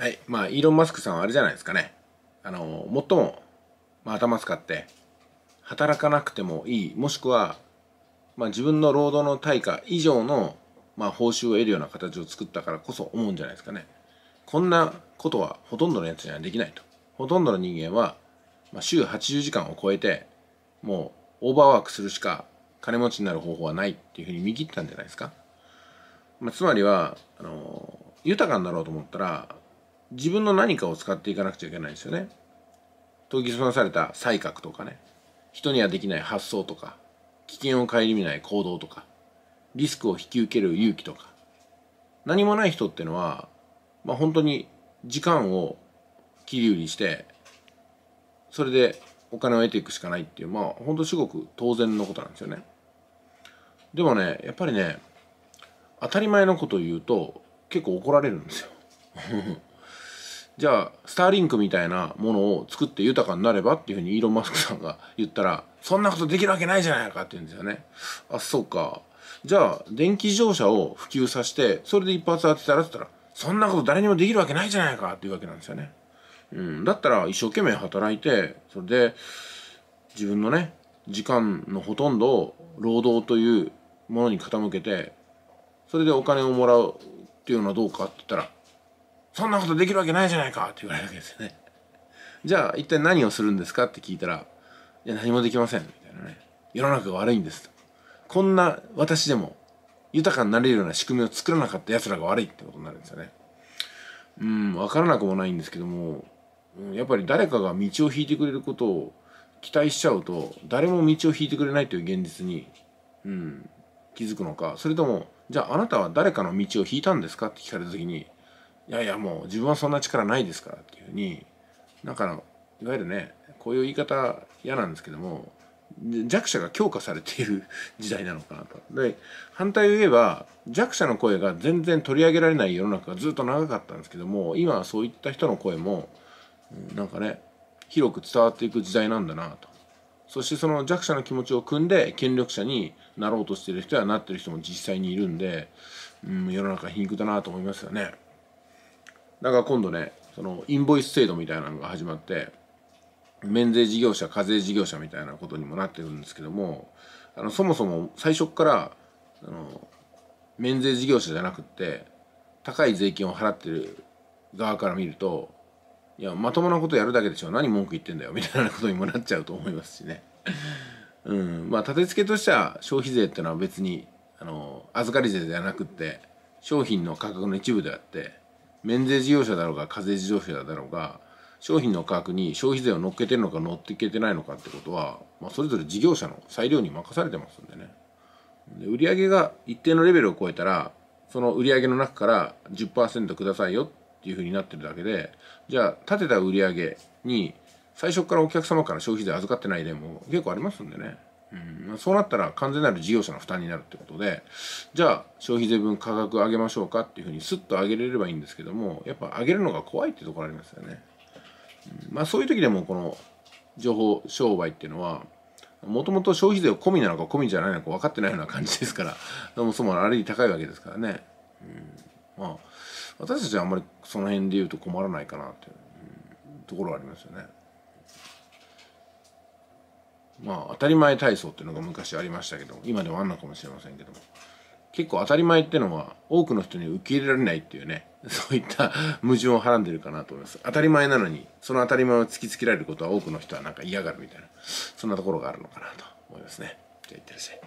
はい。まあ、イーロン・マスクさんはあれじゃないですかね。あの、最も、まあ、頭使って、働かなくてもいい、もしくは、まあ、自分の労働の対価以上の、まあ、報酬を得るような形を作ったからこそ思うんじゃないですかね。こんなことはほとんどのやつにはできないと。ほとんどの人間は、まあ、週80時間を超えて、もう、オーバーワークするしか金持ちになる方法はないっていうふうに見切ったんじゃないですか。まあ、つまりは、あの、豊かになろうと思ったら、自分の何かを使っていかなくちゃいけないですよね研ぎ澄まされた才覚とかね人にはできない発想とか危険を顧みない行動とかリスクを引き受ける勇気とか何もない人ってのは、まあ、本当に時間を切り売りしてそれでお金を得ていくしかないっていうまあ本当すごく当然のことなんですよねでもねやっぱりね当たり前のことを言うと結構怒られるんですよじゃあスターリンクみたいなものを作って豊かになればっていうふうにイーロン・マスクさんが言ったらそんなことできるわけないじゃないかって言うんですよね。あそうかじゃあ電気自動車を普及させてそれで一発当てたらって言ったらそんなこと誰にもできるわけないじゃないかっていうわけなんですよね。うん、だったら一生懸命働いてそれで自分のね時間のほとんどを労働というものに傾けてそれでお金をもらうっていうのはどうかって言ったらそんなことできるわけないじゃないかって言われるわけですよね。じゃあ一体何をするんですかって聞いたら、いや何もできませんみたいなね。世の中が悪いんですと。こんな私でも豊かになれるような仕組みを作らなかった奴らが悪いってことになるんですよね。うん、わからなくもないんですけども、やっぱり誰かが道を引いてくれることを期待しちゃうと、誰も道を引いてくれないという現実に、うん、気づくのか、それとも、じゃああなたは誰かの道を引いたんですかって聞かれた時に、いやいやもう自分はそんな力ないですからっていうふうになんかいわゆるねこういう言い方嫌なんですけども弱者が強化されている 時代なのかなと。で反対を言えば弱者の声が全然取り上げられない世の中がずっと長かったんですけども今はそういった人の声もなんかね広く伝わっていく時代なんだなと。そしてその弱者の気持ちを汲んで権力者になろうとしてる人やなってる人も実際にいるんで、うん、世の中皮肉だなと思いますよね。だから今度ねそのインボイス制度みたいなのが始まって免税事業者課税事業者みたいなことにもなってるんですけどもあのそもそも最初からあの免税事業者じゃなくって高い税金を払ってる側から見るといやまともなことやるだけでしょ何文句言ってんだよみたいなことにもなっちゃうと思いますしね。うんまあ立て付けとしては消費税っていうのは別にあの預かり税ではなくって商品の価格の一部であって免税事業者だろうが課税事業者だろうが商品の価格に消費税を乗っけてるのか乗っていけてないのかってことは、まあ、それぞれ事業者の裁量に任されてますんでねで売上が一定のレベルを超えたらその売上の中から10%くださいよっていうふうになってるだけでじゃあ立てた売上に最初からお客様から消費税預かってない例も結構ありますんでね。うん、そうなったら完全なる事業者の負担になるってことでじゃあ消費税分価格上げましょうかっていうふうにスッと上げれればいいんですけどもやっぱ上げるのが怖いってところありますよね、うん、まあそういう時でもこの情報商売っていうのはもともと消費税を込みなのか込みじゃないのか分かってないような感じですから そもそもあれに高いわけですからね、うん、まあ私たちはあんまりその辺で言うと困らないかなっていう、ところはありますよね。まあ当たり前体操っていうのが昔ありましたけど今でもあんのかもしれませんけども結構当たり前ってのは多くの人に受け入れられないっていうね そういった 矛盾をはらんでるかなと思います当たり前なのにその当たり前を突きつけられることは多くの人はなんか嫌がるみたいなそんなところがあるのかなと思いますねじゃあいってらっしゃい